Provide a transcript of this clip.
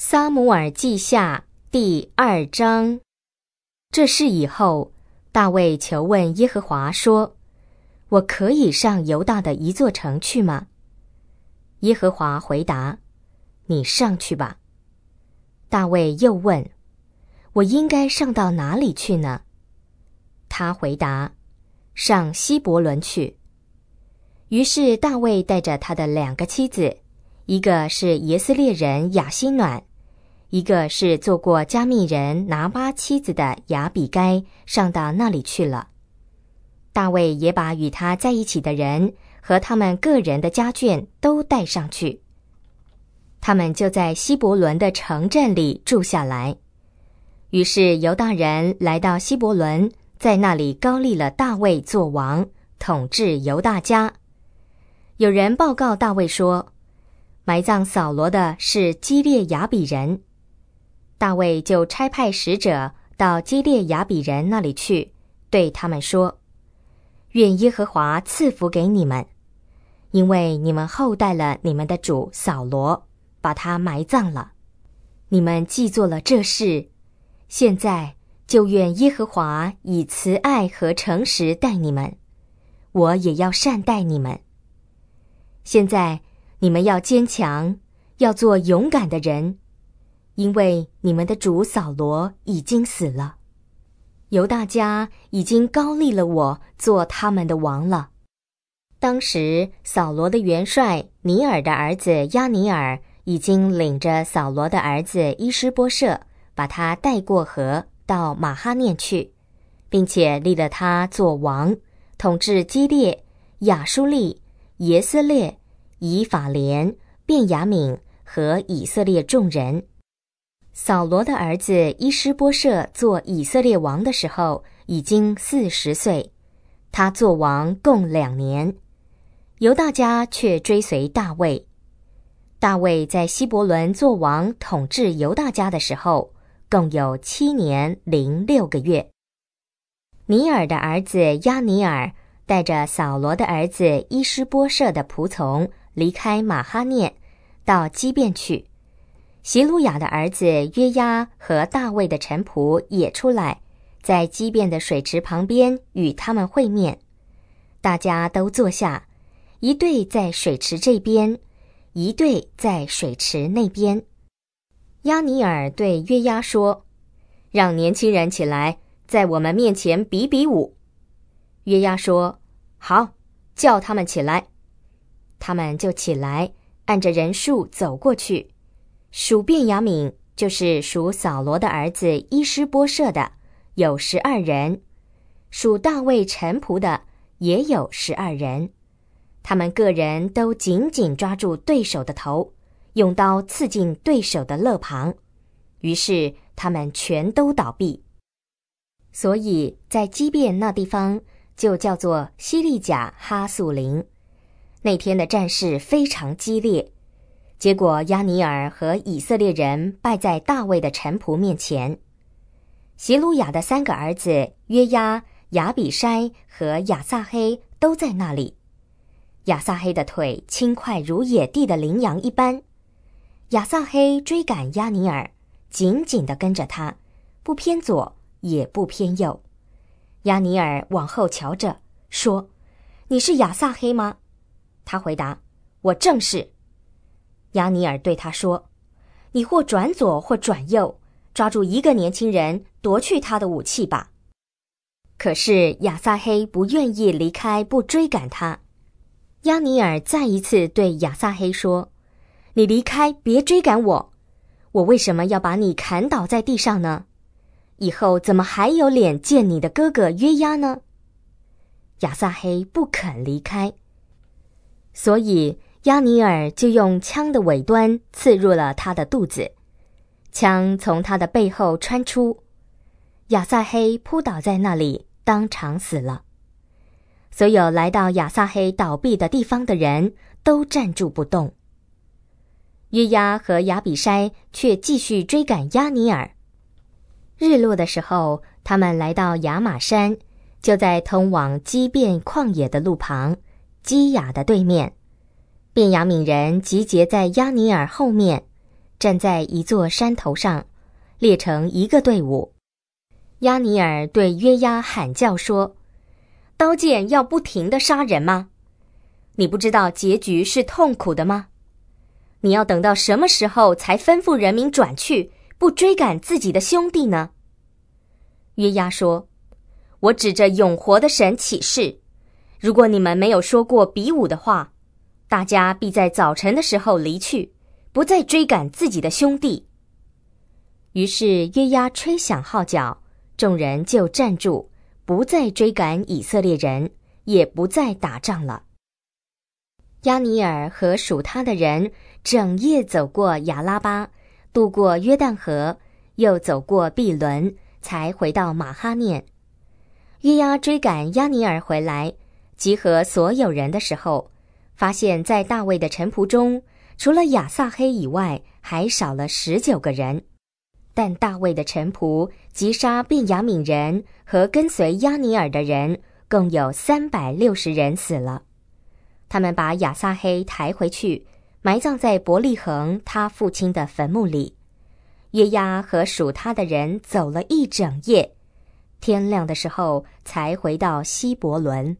撒母耳记下第二章，这事以后，大卫求问耶和华说：“我可以上犹大的一座城去吗？”耶和华回答：“你上去吧。”大卫又问：“我应该上到哪里去呢？”他回答：“上希伯伦去。”于是大卫带着他的两个妻子，一个是耶斯列人雅辛暖。一个是做过加密人拿巴妻子的雅比该上到那里去了，大卫也把与他在一起的人和他们个人的家眷都带上去，他们就在希伯伦的城镇里住下来。于是犹大人来到希伯伦，在那里高立了大卫做王，统治犹大家。有人报告大卫说，埋葬扫罗的是基列雅比人。大卫就差派使者到基列雅比人那里去，对他们说：“愿耶和华赐福给你们，因为你们厚待了你们的主扫罗，把他埋葬了。你们既做了这事，现在就愿耶和华以慈爱和诚实待你们，我也要善待你们。现在你们要坚强，要做勇敢的人。”因为你们的主扫罗已经死了，犹大家已经高立了我做他们的王了。当时扫罗的元帅尼尔的儿子亚尼尔已经领着扫罗的儿子伊施波舍，把他带过河到马哈念去，并且立了他做王，统治基列、雅舒利、耶斯列、以法莲、便雅敏和以色列众人。扫罗的儿子伊施波舍做以色列王的时候，已经四十岁，他做王共两年，犹大家却追随大卫。大卫在希伯伦做王，统治犹大家的时候，共有七年零六个月。尼尔的儿子亚尼尔带着扫罗的儿子伊施波舍的仆从离开马哈念，到基变去。席路雅的儿子约押和大卫的臣仆也出来，在畸变的水池旁边与他们会面。大家都坐下，一队在水池这边，一队在水池那边。鸭尼尔对约押说：“让年轻人起来，在我们面前比比武。”约押说：“好，叫他们起来。”他们就起来，按着人数走过去。属辩杨敏就是属扫罗的儿子伊施波设的，有十二人；属大卫臣仆的也有十二人。他们个人都紧紧抓住对手的头，用刀刺进对手的肋旁，于是他们全都倒闭。所以在畸变那地方就叫做西利甲哈素林。那天的战事非常激烈。结果，亚尼尔和以色列人败在大卫的臣仆面前。席鲁雅的三个儿子约押、亚比筛和亚撒黑都在那里。亚撒黑的腿轻快如野地的羚羊一般。亚撒黑追赶亚尼尔，紧紧地跟着他，不偏左也不偏右。亚尼尔往后瞧着，说：“你是亚撒黑吗？”他回答：“我正是。”亚尼尔对他说：“你或转左，或转右，抓住一个年轻人，夺去他的武器吧。”可是亚撒黑不愿意离开，不追赶他。亚尼尔再一次对亚撒黑说：“你离开，别追赶我，我为什么要把你砍倒在地上呢？以后怎么还有脸见你的哥哥约押呢？”亚撒黑不肯离开，所以。亚尼尔就用枪的尾端刺入了他的肚子，枪从他的背后穿出，亚萨黑扑倒在那里，当场死了。所有来到亚萨黑倒闭的地方的人都站住不动。约押和亚比筛却继续追赶亚尼尔。日落的时候，他们来到雅马山，就在通往基变旷野的路旁，基雅的对面。便雅悯人集结在亚尼尔后面，站在一座山头上，列成一个队伍。亚尼尔对约押喊叫说：“刀剑要不停地杀人吗？你不知道结局是痛苦的吗？你要等到什么时候才吩咐人民转去，不追赶自己的兄弟呢？”约押说：“我指着永活的神起誓，如果你们没有说过比武的话。”大家必在早晨的时候离去，不再追赶自己的兄弟。于是约押吹响号角，众人就站住，不再追赶以色列人，也不再打仗了。亚尼尔和属他的人整夜走过亚拉巴，渡过约旦河，又走过毕伦，才回到马哈念。约押追赶亚尼尔回来，集合所有人的时候。发现，在大卫的臣仆中，除了亚撒黑以外，还少了十九个人。但大卫的臣仆，击杀卞雅敏人和跟随亚尼尔的人，共有三百六十人死了。他们把亚撒黑抬回去，埋葬在伯利恒他父亲的坟墓里。约押和属他的人走了一整夜，天亮的时候才回到希伯伦。